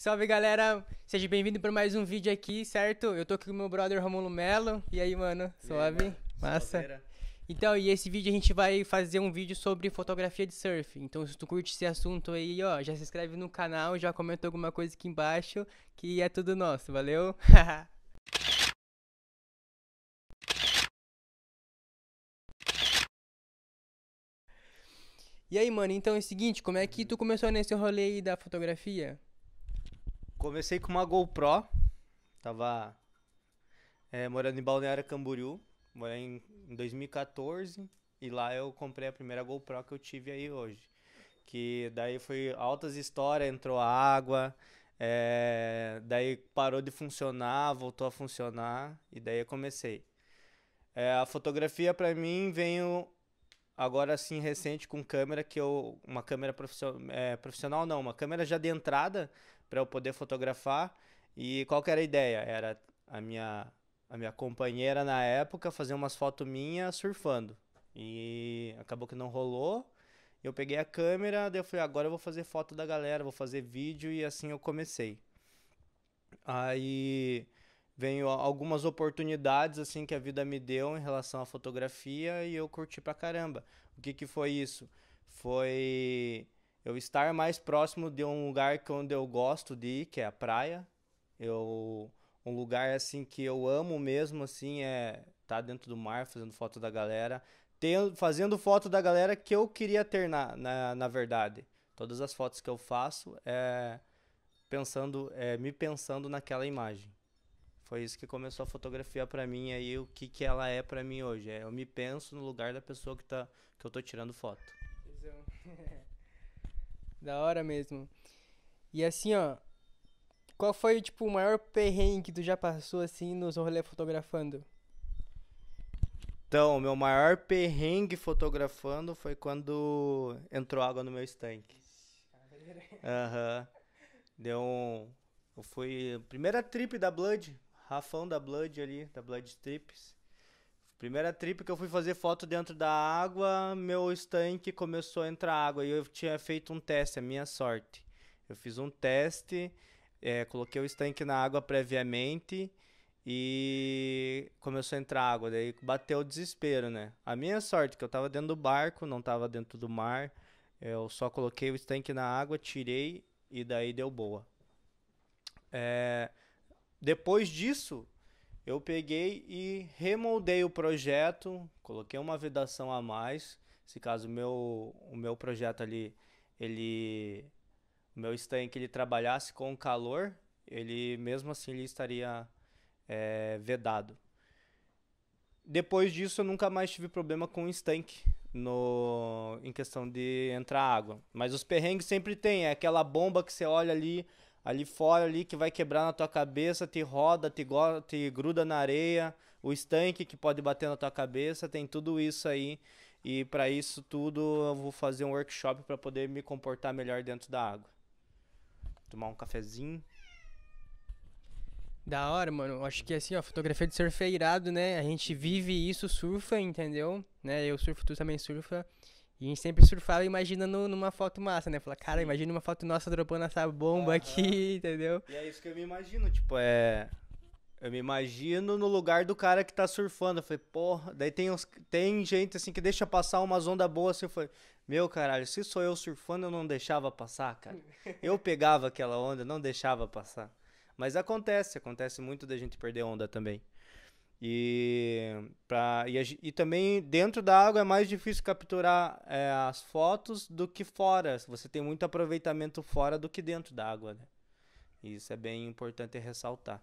Salve galera, seja bem-vindo para mais um vídeo aqui, certo? Eu tô aqui com meu brother Romulo Melo. E aí, mano? Suave? Massa? Então, e esse vídeo a gente vai fazer um vídeo sobre fotografia de surf. Então, se tu curte esse assunto aí, ó, já se inscreve no canal, já comenta alguma coisa aqui embaixo, que é tudo nosso, valeu? E aí, mano, então é o seguinte, como é que tu começou nesse rolê aí da fotografia? Comecei com uma GoPro. Tava é, morando em Balneário Camboriú. Morei em, 2014. E lá eu comprei a primeira GoPro que eu tive aí hoje. Que daí foi altas histórias, entrou água. É, daí parou de funcionar, voltou a funcionar. E daí eu comecei. É, a fotografia para mim veio agora assim recente com câmera que eu uma câmera profissional, é, profissional não uma câmera já de entrada para eu poder fotografar. E qual que era a ideia? Era a minha a minha companheira na época fazer umas fotos minhas surfando. E acabou que não rolou. Eu peguei a câmera, daí eu falei, agora eu vou fazer foto da galera, vou fazer vídeo e assim eu comecei. Aí veio algumas oportunidades assim que a vida me deu em relação à fotografia e eu curti pra caramba. O que que foi isso? Foi eu estar mais próximo de um lugar que onde eu gosto de ir, que é a praia. Eu um lugar assim que eu amo mesmo assim é estar tá dentro do mar fazendo foto da galera, fazendo foto da galera que eu queria ter na, na, na verdade. Todas as fotos que eu faço é pensando, é, me pensando naquela imagem. Foi isso que começou a fotografia para mim aí o que que ela é para mim hoje. É, eu me penso no lugar da pessoa que tá que eu tô tirando foto. Da hora mesmo. E assim, ó. Qual foi, tipo, o maior perrengue que tu já passou, assim, nos rolês fotografando? Então, meu maior perrengue fotografando foi quando entrou água no meu estanque. Aham. Uhum. Deu um... Eu fui... Primeira trip da Blood. Rafão da Blood ali, da Blood Trips. Primeira trip que eu fui fazer foto dentro da água, meu estanque começou a entrar água e eu tinha feito um teste, a minha sorte. Eu fiz um teste, é, coloquei o estanque na água previamente e começou a entrar água, daí bateu o desespero, né? A minha sorte que eu tava dentro do barco, não tava dentro do mar, eu só coloquei o estanque na água, tirei e daí deu boa. É, depois disso, eu peguei e remoldei o projeto, coloquei uma vedação a mais. Se caso meu, o meu projeto ali, ele, o meu estanque ele trabalhasse com calor, ele mesmo assim ele estaria é, vedado. Depois disso, eu nunca mais tive problema com estanque no, em questão de entrar água. Mas os perrengues sempre tem, é aquela bomba que você olha ali, ali fora ali que vai quebrar na tua cabeça, te roda, te, te gruda na areia, o estanque que pode bater na tua cabeça, tem tudo isso aí. E para isso tudo eu vou fazer um workshop para poder me comportar melhor dentro da água. Tomar um cafezinho. Da hora, mano. Acho que assim, ó, fotografia de surf é irado, né? A gente vive isso, surfa, entendeu? Né? Eu surfo, tu também surfa. E a gente sempre surfava imaginando numa foto massa, né? Falava, cara, imagina uma foto nossa dropando essa bomba aqui, entendeu? E é isso que eu me imagino, tipo, é. Eu me imagino no lugar do cara que tá surfando. Eu falei, porra, daí tem, uns, tem gente assim que deixa passar uma onda boa assim. Eu falei, meu caralho, se sou eu surfando, eu não deixava passar, cara. Eu pegava aquela onda, não deixava passar. Mas acontece, acontece muito da gente perder onda também. E, pra, e, e, também dentro da água é mais difícil capturar é, as fotos do que fora. Você tem muito aproveitamento fora do que dentro da água. Né? Isso é bem importante ressaltar.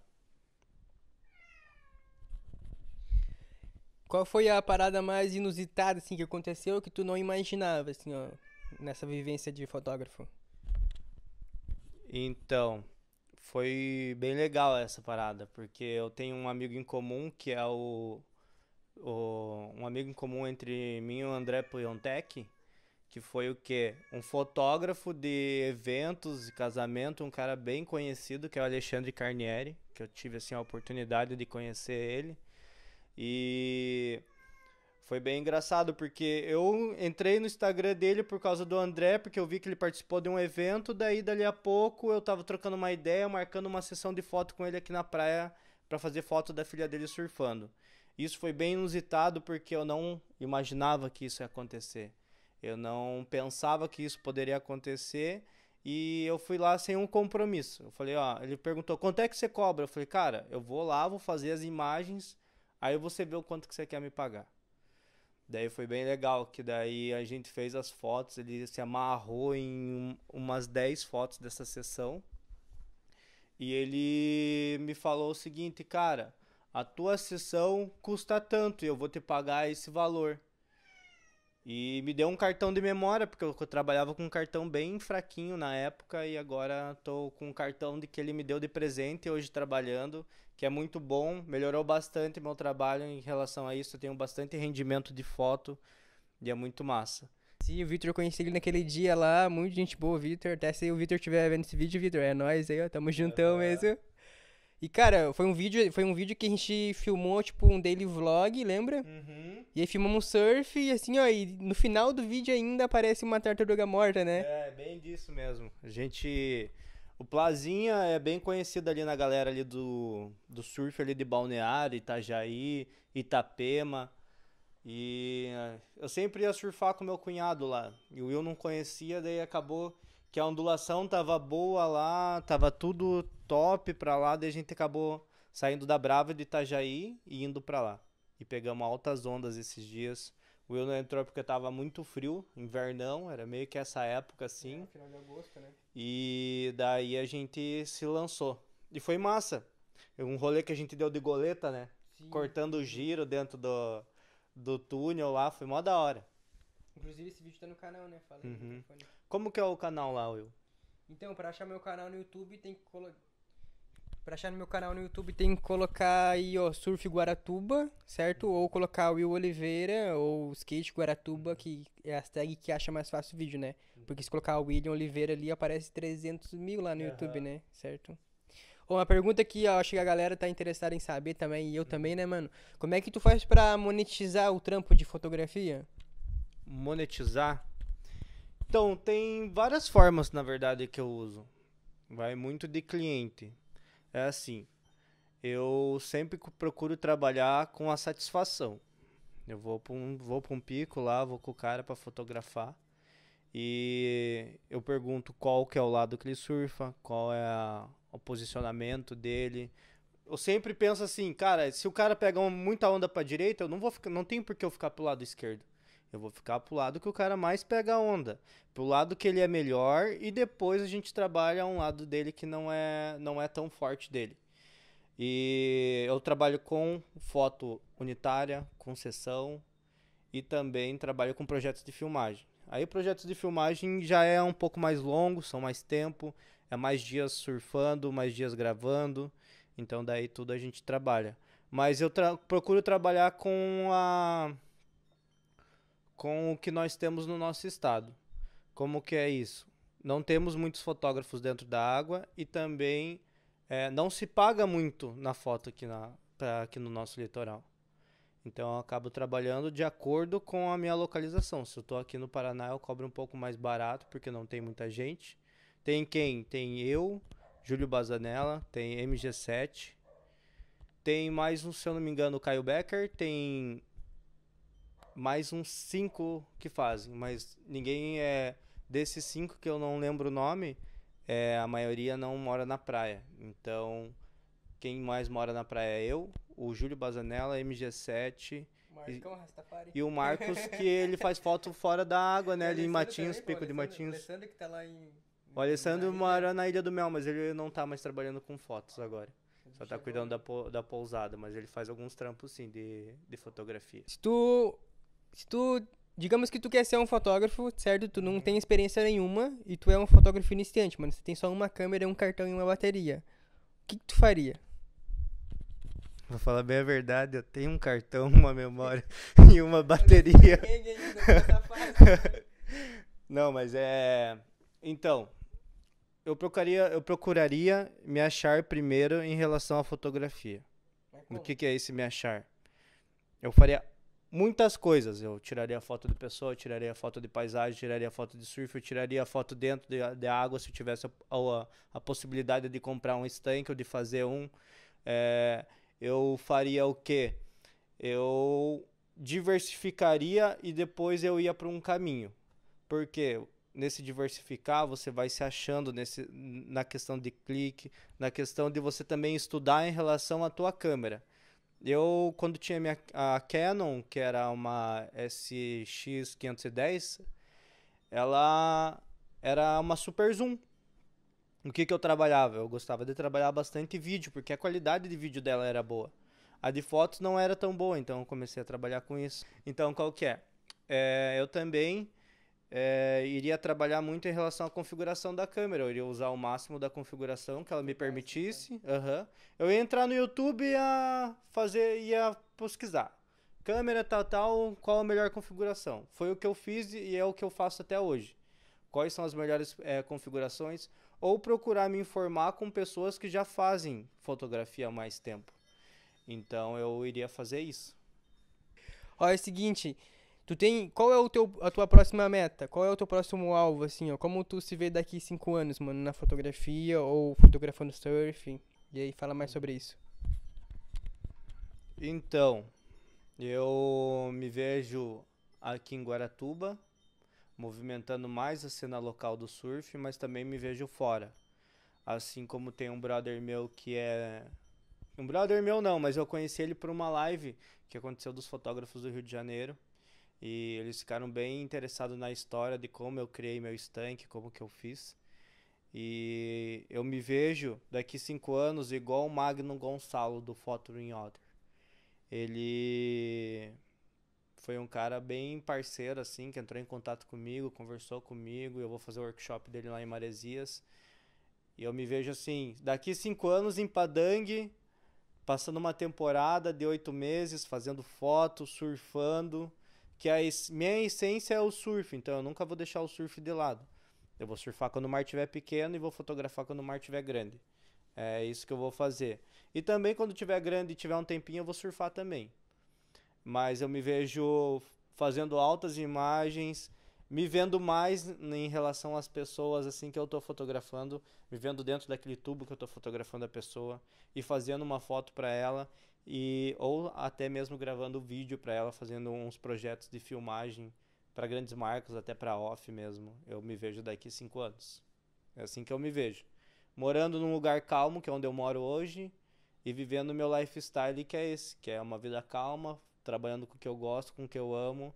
Qual foi a parada mais inusitada assim, que aconteceu que tu não imaginava assim, ó, nessa vivência de fotógrafo? Então, foi bem legal essa parada, porque eu tenho um amigo em comum que é o, o um amigo em comum entre mim e o André Piontech, que foi o quê? Um fotógrafo de eventos e casamento, um cara bem conhecido, que é o Alexandre Carnieri, que eu tive assim a oportunidade de conhecer ele. E foi bem engraçado, porque eu entrei no Instagram dele por causa do André, porque eu vi que ele participou de um evento, daí dali a pouco eu tava trocando uma ideia, marcando uma sessão de foto com ele aqui na praia para fazer foto da filha dele surfando. Isso foi bem inusitado porque eu não imaginava que isso ia acontecer. Eu não pensava que isso poderia acontecer e eu fui lá sem um compromisso. Eu falei, ó, ele perguntou: "Quanto é que você cobra?" Eu falei: "Cara, eu vou lá, vou fazer as imagens, aí você vê o quanto que você quer me pagar." Daí foi bem legal, que daí a gente fez as fotos, ele se amarrou em umas 10 fotos dessa sessão. E ele me falou o seguinte, cara, a tua sessão custa tanto e eu vou te pagar esse valor. E me deu um cartão de memória, porque eu trabalhava com um cartão bem fraquinho na época e agora estou com um cartão de que ele me deu de presente hoje trabalhando, que é muito bom, melhorou bastante meu trabalho em relação a isso, eu tenho bastante rendimento de foto e é muito massa. Sim, o Vitor conheci ele naquele dia lá, muito gente boa, Vitor. Até se o Vitor estiver vendo esse vídeo, Vitor, é nós aí, ó, tamo juntão é. mesmo. E, cara, foi um vídeo, foi um vídeo que a gente filmou, tipo, um daily vlog, lembra? Uhum. E aí filmamos um surf e assim, ó, e no final do vídeo ainda aparece uma tartaruga morta, né? É, bem disso mesmo. A gente. O Plazinha é bem conhecido ali na galera ali do, do surf ali de Balneário, Itajaí, Itapema. E eh, eu sempre ia surfar com meu cunhado lá. E o Will não conhecia, daí acabou que a ondulação tava boa lá, tava tudo top pra lá, daí a gente acabou saindo da Brava de Itajaí e indo pra lá. E pegamos altas ondas esses dias. O Will não entrou porque tava muito frio, invernão, era meio que essa época assim. É, final de agosto, né? E daí a gente se lançou. E foi massa. Um rolê que a gente deu de goleta, né? Sim. Cortando o giro dentro do, do túnel lá, foi mó da hora. Inclusive esse vídeo tá no canal, né? Falei uhum. no Como que é o canal lá, Will? Então, pra achar meu canal no YouTube tem que colocar. Pra achar meu canal no YouTube tem que colocar aí, ó, Surf Guaratuba, certo? Ou colocar Will Oliveira ou Skate Guaratuba, que é a tag que acha mais fácil o vídeo, né? Porque se colocar William Oliveira ali, aparece 300 mil lá no uhum. YouTube, né? Certo? uma pergunta que ó, acho que a galera tá interessada em saber também, e eu também, né, mano? Como é que tu faz pra monetizar o trampo de fotografia? monetizar? Então, tem várias formas, na verdade, que eu uso. Vai muito de cliente. É assim, eu sempre procuro trabalhar com a satisfação. Eu vou para um, vou pra um pico lá, vou com o cara para fotografar. E eu pergunto qual que é o lado que ele surfa, qual é a, o posicionamento dele. Eu sempre penso assim, cara, se o cara pegar muita onda para direita, eu não vou ficar, não tem por que eu ficar pro lado esquerdo. Eu vou ficar pro lado que o cara mais pega onda, pro lado que ele é melhor e depois a gente trabalha um lado dele que não é não é tão forte dele. E eu trabalho com foto unitária, com sessão e também trabalho com projetos de filmagem. Aí projetos de filmagem já é um pouco mais longo, são mais tempo, é mais dias surfando, mais dias gravando. Então daí tudo a gente trabalha. Mas eu tra procuro trabalhar com a com o que nós temos no nosso estado. Como que é isso? Não temos muitos fotógrafos dentro da água e também é, não se paga muito na foto aqui, na, pra, aqui no nosso litoral. Então eu acabo trabalhando de acordo com a minha localização. Se eu estou aqui no Paraná, eu cobro um pouco mais barato, porque não tem muita gente. Tem quem? Tem eu, Júlio Bazanella, tem MG7, tem mais um, se eu não me engano, Caio Becker, tem mais uns cinco que fazem, mas ninguém é. Desses cinco que eu não lembro o nome, é, a maioria não mora na praia. Então, quem mais mora na praia é eu, o Júlio Bazanella, MG7. Marcão, e, e o Marcos, que ele faz foto fora da água, né? Ali em Matinhos, também, Pico de Matinhos. O Alessandro que tá lá em. O Alessandro na mora ilha. na Ilha do Mel, mas ele não tá mais trabalhando com fotos agora. Só tá cuidando da, da pousada, mas ele faz alguns trampos, sim, de, de fotografia. Se tu se tu, digamos que tu quer ser um fotógrafo, certo? Tu não tem experiência nenhuma e tu é um fotógrafo iniciante, mano. Você tem só uma câmera, um cartão e uma bateria. O que, que tu faria? Vou falar bem a verdade, eu tenho um cartão, uma memória e uma bateria. Tá não, mas é. Então, eu procuraria, eu procuraria me achar primeiro em relação à fotografia. O que, que é esse me achar? Eu faria muitas coisas. Eu tiraria foto do pessoal, eu tiraria foto de paisagem, tiraria foto de surf, eu tiraria foto dentro de, de água se eu tivesse a, a, a, possibilidade de comprar um estanque ou de fazer um. É, eu faria o quê? Eu diversificaria e depois eu ia para um caminho. Porque nesse diversificar você vai se achando nesse, na questão de clique, na questão de você também estudar em relação à tua câmera. Eu, quando tinha minha, a Canon, que era uma SX510, ela era uma super zoom. O que, que eu trabalhava? Eu gostava de trabalhar bastante vídeo, porque a qualidade de vídeo dela era boa. A de fotos não era tão boa, então eu comecei a trabalhar com isso. Então, qual que é? é eu também é, iria trabalhar muito em relação à configuração da câmera. Eu iria usar o máximo da configuração que ela me permitisse. Uhum. Eu ia entrar no YouTube e ia fazer, ia pesquisar. Câmera tal, tal, qual a melhor configuração? Foi o que eu fiz e é o que eu faço até hoje. Quais são as melhores é, configurações? Ou procurar me informar com pessoas que já fazem fotografia há mais tempo. Então eu iria fazer isso. é o seguinte, Tu tem. Qual é o teu, a tua próxima meta? Qual é o teu próximo alvo, assim, ó? Como tu se vê daqui cinco anos, mano, na fotografia ou fotografando surf? E aí, fala mais sobre isso. Então, eu me vejo aqui em Guaratuba, movimentando mais a cena local do surf, mas também me vejo fora. Assim como tem um brother meu que é. Um brother meu não, mas eu conheci ele por uma live que aconteceu dos fotógrafos do Rio de Janeiro. E eles ficaram bem interessados na história de como eu criei meu estanque, como que eu fiz. E eu me vejo daqui cinco anos igual o Magno Gonçalo do Fotoring Other. Ele foi um cara bem parceiro, assim, que entrou em contato comigo, conversou comigo. Eu vou fazer o workshop dele lá em Maresias. E eu me vejo assim, daqui cinco anos em Padang, passando uma temporada de oito meses, fazendo fotos, surfando que a es... minha essência é o surf, então eu nunca vou deixar o surf de lado. Eu vou surfar quando o mar estiver pequeno e vou fotografar quando o mar estiver grande. É isso que eu vou fazer. E também quando tiver grande e tiver um tempinho, eu vou surfar também. Mas eu me vejo fazendo altas imagens me vendo mais em relação às pessoas assim que eu estou fotografando, me vendo dentro daquele tubo que eu estou fotografando a pessoa e fazendo uma foto para ela e ou até mesmo gravando vídeo para ela, fazendo uns projetos de filmagem para grandes marcas, até para off mesmo. Eu me vejo daqui cinco anos. É assim que eu me vejo. Morando num lugar calmo, que é onde eu moro hoje, e vivendo o meu lifestyle que é esse, que é uma vida calma, trabalhando com o que eu gosto, com o que eu amo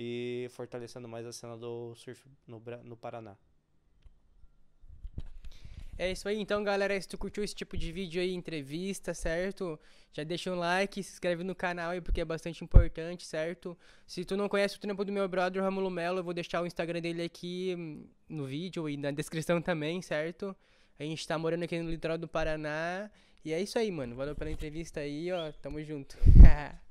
e fortalecendo mais a cena do surf no, no Paraná. É isso aí, então, galera. Se tu curtiu esse tipo de vídeo aí, entrevista, certo? Já deixa um like, se inscreve no canal aí, porque é bastante importante, certo? Se tu não conhece o trampo do meu brother, Romulo Melo, eu vou deixar o Instagram dele aqui hum, no vídeo e na descrição também, certo? A gente tá morando aqui no litoral do Paraná. E é isso aí, mano. Valeu pela entrevista aí, ó. Tamo junto.